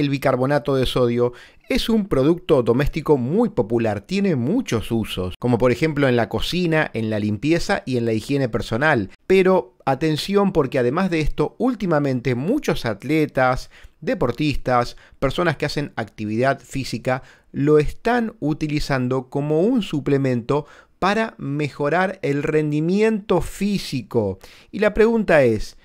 el bicarbonato de sodio es un producto doméstico muy popular, tiene muchos usos, como por ejemplo en la cocina, en la limpieza y en la higiene personal. Pero atención porque además de esto, últimamente muchos atletas, deportistas, personas que hacen actividad física, lo están utilizando como un suplemento para mejorar el rendimiento físico. Y la pregunta es,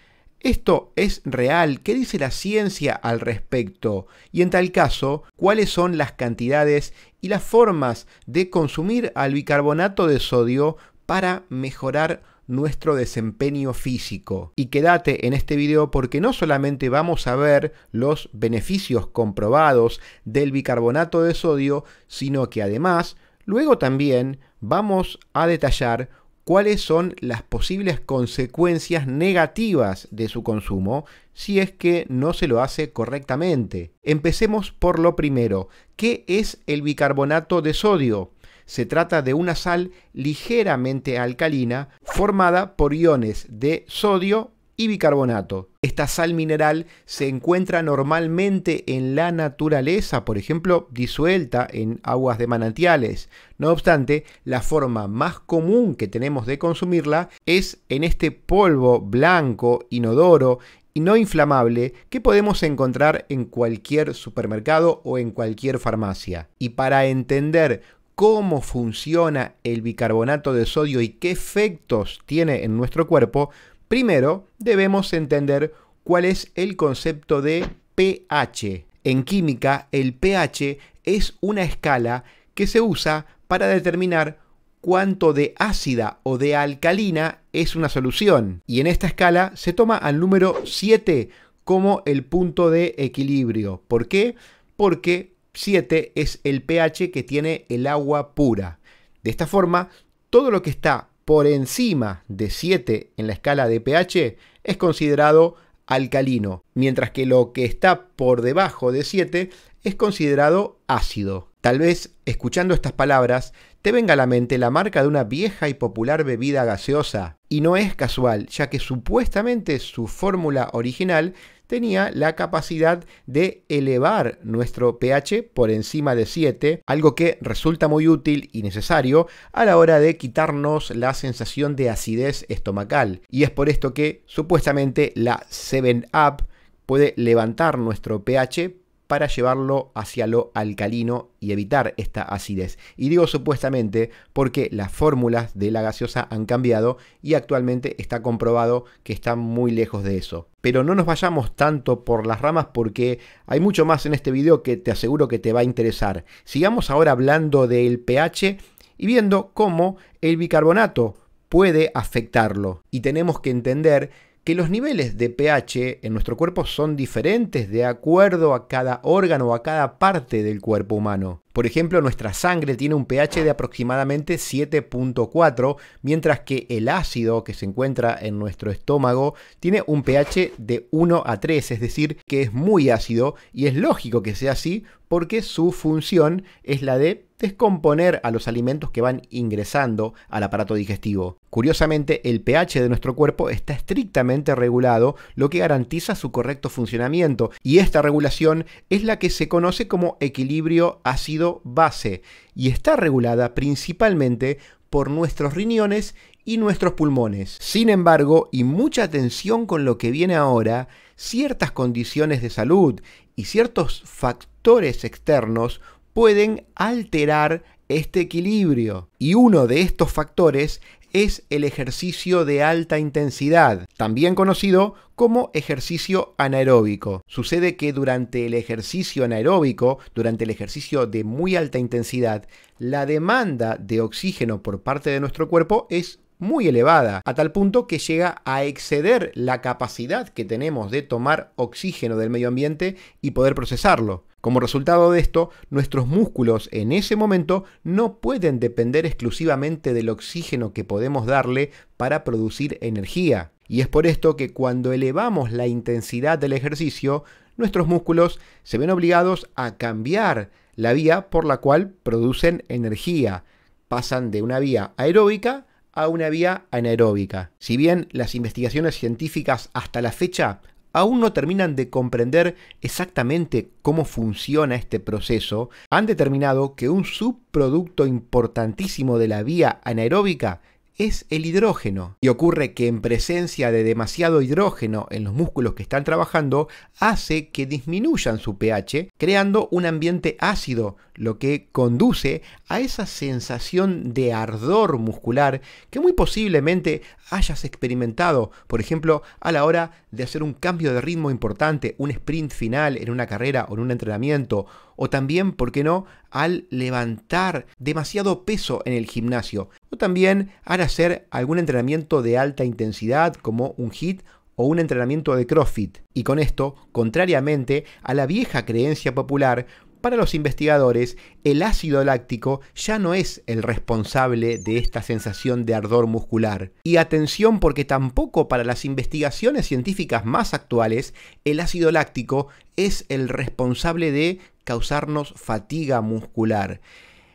¿Esto es real? ¿Qué dice la ciencia al respecto? Y en tal caso, ¿cuáles son las cantidades y las formas de consumir al bicarbonato de sodio para mejorar nuestro desempeño físico. Y quédate en este video porque no solamente vamos a ver los beneficios comprobados del bicarbonato de sodio, sino que además luego también vamos a detallar cuáles son las posibles consecuencias negativas de su consumo si es que no se lo hace correctamente. Empecemos por lo primero. ¿Qué es el bicarbonato de sodio? Se trata de una sal ligeramente alcalina formada por iones de sodio y bicarbonato. Esta sal mineral se encuentra normalmente en la naturaleza, por ejemplo, disuelta en aguas de manantiales. No obstante, la forma más común que tenemos de consumirla es en este polvo blanco, inodoro y no inflamable que podemos encontrar en cualquier supermercado o en cualquier farmacia. Y para entender cómo funciona el bicarbonato de sodio y qué efectos tiene en nuestro cuerpo, Primero, debemos entender cuál es el concepto de pH. En química, el pH es una escala que se usa para determinar cuánto de ácida o de alcalina es una solución. Y en esta escala se toma al número 7 como el punto de equilibrio. ¿Por qué? Porque 7 es el pH que tiene el agua pura. De esta forma, todo lo que está por encima de 7 en la escala de pH es considerado alcalino, mientras que lo que está por debajo de 7 es considerado ácido. Tal vez escuchando estas palabras te venga a la mente la marca de una vieja y popular bebida gaseosa. Y no es casual, ya que supuestamente su fórmula original tenía la capacidad de elevar nuestro pH por encima de 7, algo que resulta muy útil y necesario a la hora de quitarnos la sensación de acidez estomacal. Y es por esto que supuestamente la 7-Up puede levantar nuestro pH para llevarlo hacia lo alcalino y evitar esta acidez. Y digo supuestamente porque las fórmulas de la gaseosa han cambiado y actualmente está comprobado que están muy lejos de eso. Pero no nos vayamos tanto por las ramas porque hay mucho más en este video que te aseguro que te va a interesar. Sigamos ahora hablando del pH y viendo cómo el bicarbonato puede afectarlo. Y tenemos que entender que los niveles de pH en nuestro cuerpo son diferentes de acuerdo a cada órgano o a cada parte del cuerpo humano. Por ejemplo, nuestra sangre tiene un pH de aproximadamente 7.4, mientras que el ácido que se encuentra en nuestro estómago tiene un pH de 1 a 3, es decir, que es muy ácido y es lógico que sea así porque su función es la de descomponer a los alimentos que van ingresando al aparato digestivo. Curiosamente, el pH de nuestro cuerpo está estrictamente regulado, lo que garantiza su correcto funcionamiento, y esta regulación es la que se conoce como equilibrio ácido-base, y está regulada principalmente por nuestros riñones y nuestros pulmones. Sin embargo, y mucha atención con lo que viene ahora, ciertas condiciones de salud y ciertos factores externos pueden alterar este equilibrio. Y uno de estos factores es el ejercicio de alta intensidad, también conocido como ejercicio anaeróbico. Sucede que durante el ejercicio anaeróbico, durante el ejercicio de muy alta intensidad, la demanda de oxígeno por parte de nuestro cuerpo es muy elevada, a tal punto que llega a exceder la capacidad que tenemos de tomar oxígeno del medio ambiente y poder procesarlo. Como resultado de esto, nuestros músculos en ese momento no pueden depender exclusivamente del oxígeno que podemos darle para producir energía. Y es por esto que cuando elevamos la intensidad del ejercicio, nuestros músculos se ven obligados a cambiar la vía por la cual producen energía. Pasan de una vía aeróbica a una vía anaeróbica. Si bien las investigaciones científicas hasta la fecha aún no terminan de comprender exactamente cómo funciona este proceso, han determinado que un subproducto importantísimo de la vía anaeróbica es el hidrógeno. Y ocurre que en presencia de demasiado hidrógeno en los músculos que están trabajando, hace que disminuyan su pH, creando un ambiente ácido, lo que conduce a esa sensación de ardor muscular que muy posiblemente hayas experimentado, por ejemplo, a la hora de hacer un cambio de ritmo importante, un sprint final en una carrera o en un entrenamiento, o también, ¿por qué no?, al levantar demasiado peso en el gimnasio, o también al hacer algún entrenamiento de alta intensidad como un hit o un entrenamiento de CrossFit. Y con esto, contrariamente a la vieja creencia popular, para los investigadores, el ácido láctico ya no es el responsable de esta sensación de ardor muscular. Y atención porque tampoco para las investigaciones científicas más actuales, el ácido láctico es el responsable de causarnos fatiga muscular.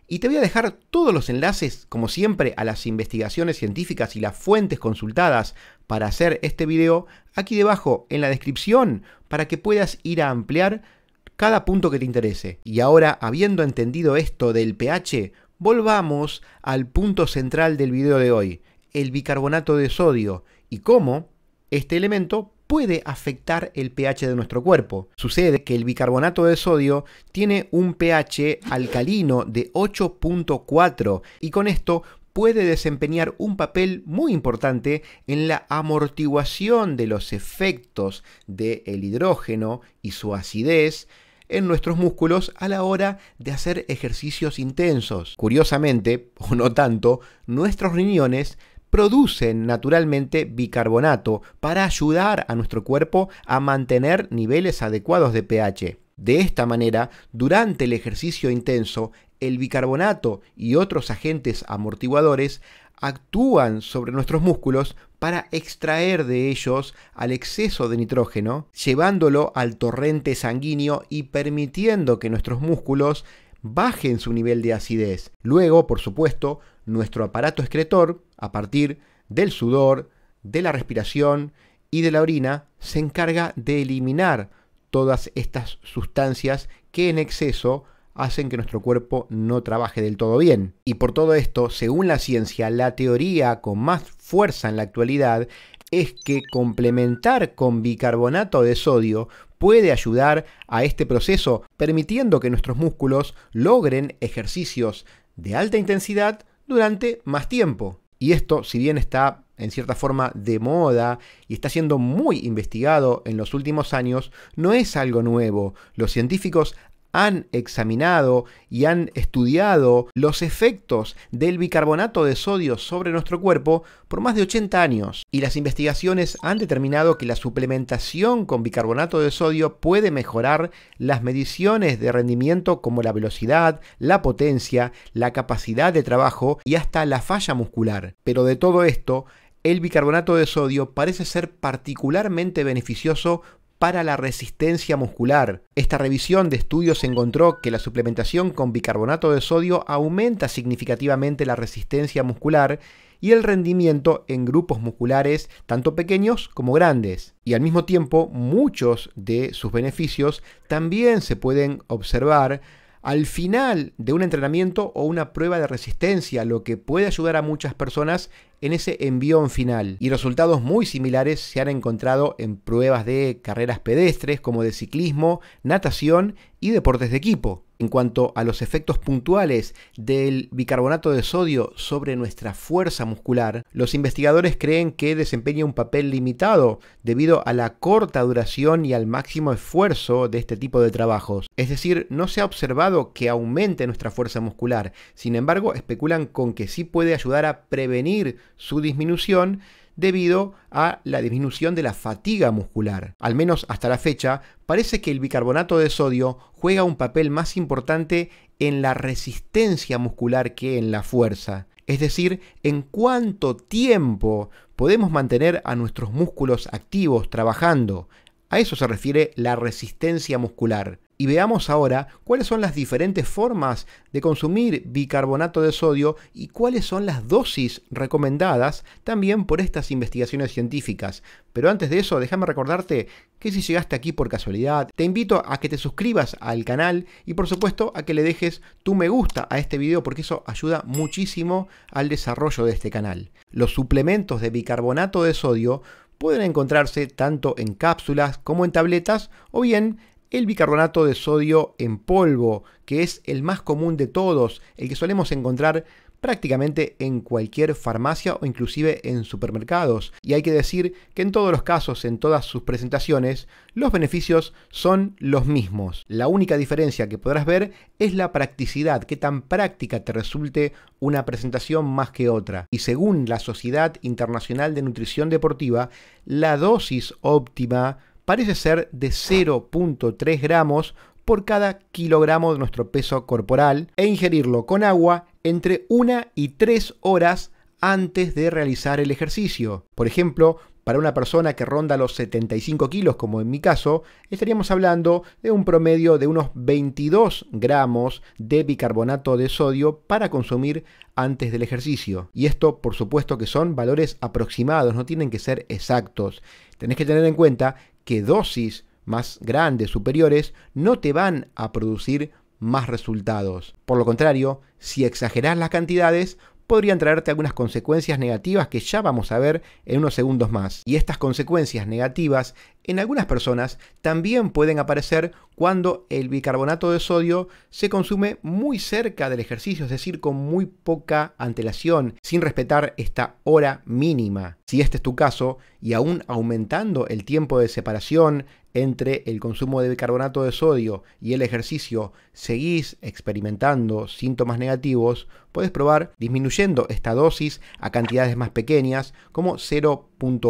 Y te voy a dejar todos los enlaces, como siempre, a las investigaciones científicas y las fuentes consultadas para hacer este video aquí debajo en la descripción para que puedas ir a ampliar cada punto que te interese. Y ahora, habiendo entendido esto del pH, volvamos al punto central del video de hoy, el bicarbonato de sodio y cómo este elemento puede afectar el pH de nuestro cuerpo. Sucede que el bicarbonato de sodio tiene un pH alcalino de 8.4 y con esto puede desempeñar un papel muy importante en la amortiguación de los efectos del hidrógeno y su acidez en nuestros músculos a la hora de hacer ejercicios intensos. Curiosamente, o no tanto, nuestros riñones producen naturalmente bicarbonato para ayudar a nuestro cuerpo a mantener niveles adecuados de pH. De esta manera, durante el ejercicio intenso, el bicarbonato y otros agentes amortiguadores actúan sobre nuestros músculos para extraer de ellos al exceso de nitrógeno, llevándolo al torrente sanguíneo y permitiendo que nuestros músculos bajen su nivel de acidez. Luego, por supuesto, nuestro aparato excretor, a partir del sudor, de la respiración y de la orina, se encarga de eliminar todas estas sustancias que en exceso hacen que nuestro cuerpo no trabaje del todo bien. Y por todo esto, según la ciencia, la teoría con más fuerza en la actualidad es que complementar con bicarbonato de sodio puede ayudar a este proceso, permitiendo que nuestros músculos logren ejercicios de alta intensidad durante más tiempo. Y esto, si bien está en cierta forma de moda y está siendo muy investigado en los últimos años, no es algo nuevo. Los científicos han examinado y han estudiado los efectos del bicarbonato de sodio sobre nuestro cuerpo por más de 80 años y las investigaciones han determinado que la suplementación con bicarbonato de sodio puede mejorar las mediciones de rendimiento como la velocidad, la potencia, la capacidad de trabajo y hasta la falla muscular. Pero de todo esto, el bicarbonato de sodio parece ser particularmente beneficioso para la resistencia muscular. Esta revisión de estudios encontró que la suplementación con bicarbonato de sodio aumenta significativamente la resistencia muscular y el rendimiento en grupos musculares tanto pequeños como grandes. Y al mismo tiempo muchos de sus beneficios también se pueden observar al final de un entrenamiento o una prueba de resistencia, lo que puede ayudar a muchas personas en ese envión final. Y resultados muy similares se han encontrado en pruebas de carreras pedestres como de ciclismo, natación y deportes de equipo. En cuanto a los efectos puntuales del bicarbonato de sodio sobre nuestra fuerza muscular, los investigadores creen que desempeña un papel limitado debido a la corta duración y al máximo esfuerzo de este tipo de trabajos. Es decir, no se ha observado que aumente nuestra fuerza muscular, sin embargo especulan con que sí puede ayudar a prevenir su disminución debido a la disminución de la fatiga muscular. Al menos hasta la fecha, parece que el bicarbonato de sodio juega un papel más importante en la resistencia muscular que en la fuerza. Es decir, en cuánto tiempo podemos mantener a nuestros músculos activos trabajando. A eso se refiere la resistencia muscular. Y veamos ahora cuáles son las diferentes formas de consumir bicarbonato de sodio y cuáles son las dosis recomendadas también por estas investigaciones científicas. Pero antes de eso, déjame recordarte que si llegaste aquí por casualidad, te invito a que te suscribas al canal y por supuesto a que le dejes tu me gusta a este video porque eso ayuda muchísimo al desarrollo de este canal. Los suplementos de bicarbonato de sodio pueden encontrarse tanto en cápsulas como en tabletas o bien el bicarbonato de sodio en polvo, que es el más común de todos, el que solemos encontrar prácticamente en cualquier farmacia o inclusive en supermercados. Y hay que decir que en todos los casos, en todas sus presentaciones, los beneficios son los mismos. La única diferencia que podrás ver es la practicidad, qué tan práctica te resulte una presentación más que otra. Y según la Sociedad Internacional de Nutrición Deportiva, la dosis óptima parece ser de 0.3 gramos por cada kilogramo de nuestro peso corporal e ingerirlo con agua entre 1 y 3 horas antes de realizar el ejercicio. Por ejemplo, para una persona que ronda los 75 kilos, como en mi caso, estaríamos hablando de un promedio de unos 22 gramos de bicarbonato de sodio para consumir antes del ejercicio. Y esto, por supuesto, que son valores aproximados, no tienen que ser exactos. Tenés que tener en cuenta que dosis más grandes, superiores, no te van a producir más resultados. Por lo contrario, si exageras las cantidades, podrían traerte algunas consecuencias negativas que ya vamos a ver en unos segundos más. Y estas consecuencias negativas en algunas personas también pueden aparecer cuando el bicarbonato de sodio se consume muy cerca del ejercicio, es decir, con muy poca antelación, sin respetar esta hora mínima. Si este es tu caso, y aún aumentando el tiempo de separación entre el consumo de bicarbonato de sodio y el ejercicio, seguís experimentando síntomas negativos, puedes probar disminuyendo esta dosis a cantidades más pequeñas, como 0.1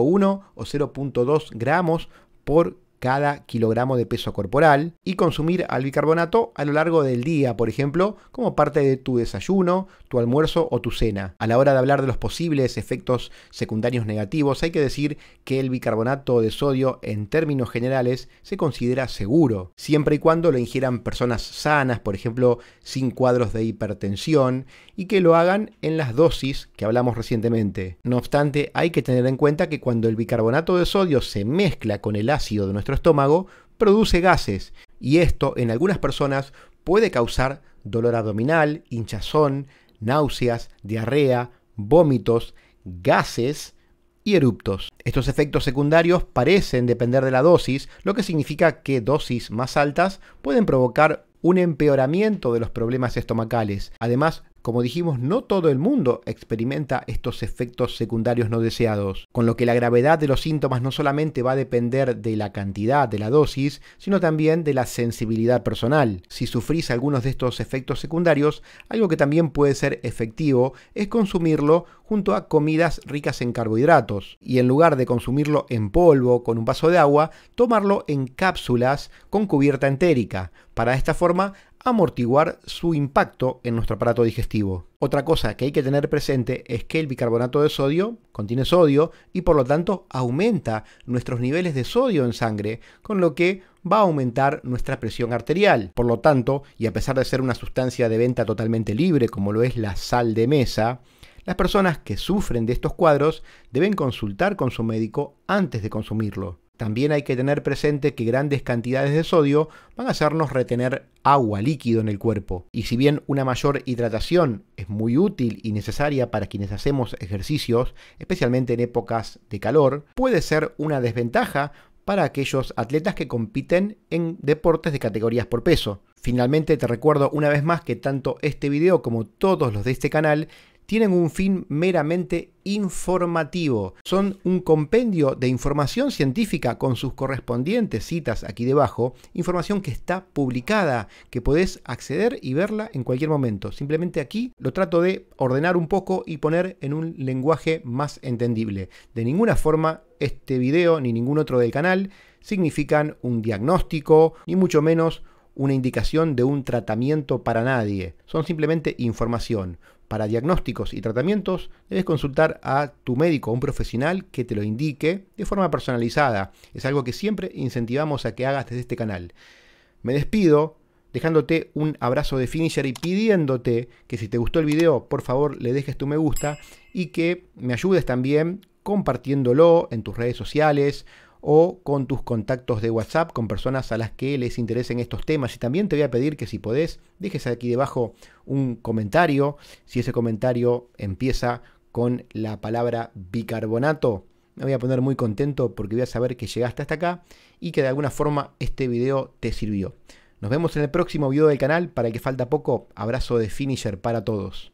o 0.2 gramos por cada kilogramo de peso corporal y consumir al bicarbonato a lo largo del día, por ejemplo, como parte de tu desayuno, tu almuerzo o tu cena. A la hora de hablar de los posibles efectos secundarios negativos, hay que decir que el bicarbonato de sodio en términos generales se considera seguro, siempre y cuando lo ingieran personas sanas, por ejemplo, sin cuadros de hipertensión, y que lo hagan en las dosis que hablamos recientemente. No obstante, hay que tener en cuenta que cuando el bicarbonato de sodio se mezcla con el ácido de nuestro estómago produce gases y esto en algunas personas puede causar dolor abdominal, hinchazón, náuseas, diarrea, vómitos, gases y eructos. Estos efectos secundarios parecen depender de la dosis, lo que significa que dosis más altas pueden provocar un empeoramiento de los problemas estomacales. Además, como dijimos, no todo el mundo experimenta estos efectos secundarios no deseados, con lo que la gravedad de los síntomas no solamente va a depender de la cantidad de la dosis, sino también de la sensibilidad personal. Si sufrís algunos de estos efectos secundarios, algo que también puede ser efectivo es consumirlo junto a comidas ricas en carbohidratos, y en lugar de consumirlo en polvo con un vaso de agua, tomarlo en cápsulas con cubierta entérica. Para esta forma amortiguar su impacto en nuestro aparato digestivo. Otra cosa que hay que tener presente es que el bicarbonato de sodio contiene sodio y por lo tanto aumenta nuestros niveles de sodio en sangre, con lo que va a aumentar nuestra presión arterial. Por lo tanto, y a pesar de ser una sustancia de venta totalmente libre como lo es la sal de mesa, las personas que sufren de estos cuadros deben consultar con su médico antes de consumirlo. También hay que tener presente que grandes cantidades de sodio van a hacernos retener agua líquido en el cuerpo. Y si bien una mayor hidratación es muy útil y necesaria para quienes hacemos ejercicios, especialmente en épocas de calor, puede ser una desventaja para aquellos atletas que compiten en deportes de categorías por peso. Finalmente te recuerdo una vez más que tanto este video como todos los de este canal tienen un fin meramente informativo. Son un compendio de información científica con sus correspondientes citas aquí debajo, información que está publicada, que podés acceder y verla en cualquier momento. Simplemente aquí lo trato de ordenar un poco y poner en un lenguaje más entendible. De ninguna forma este video ni ningún otro del canal significan un diagnóstico, ni mucho menos una indicación de un tratamiento para nadie, son simplemente información. Para diagnósticos y tratamientos debes consultar a tu médico, a un profesional que te lo indique de forma personalizada. Es algo que siempre incentivamos a que hagas desde este canal. Me despido dejándote un abrazo de finisher y pidiéndote que si te gustó el video, por favor le dejes tu me gusta y que me ayudes también compartiéndolo en tus redes sociales o con tus contactos de WhatsApp, con personas a las que les interesen estos temas. Y también te voy a pedir que si podés, dejes aquí debajo un comentario. Si ese comentario empieza con la palabra bicarbonato, me voy a poner muy contento porque voy a saber que llegaste hasta acá y que de alguna forma este video te sirvió. Nos vemos en el próximo video del canal, para el que falta poco, abrazo de finisher para todos.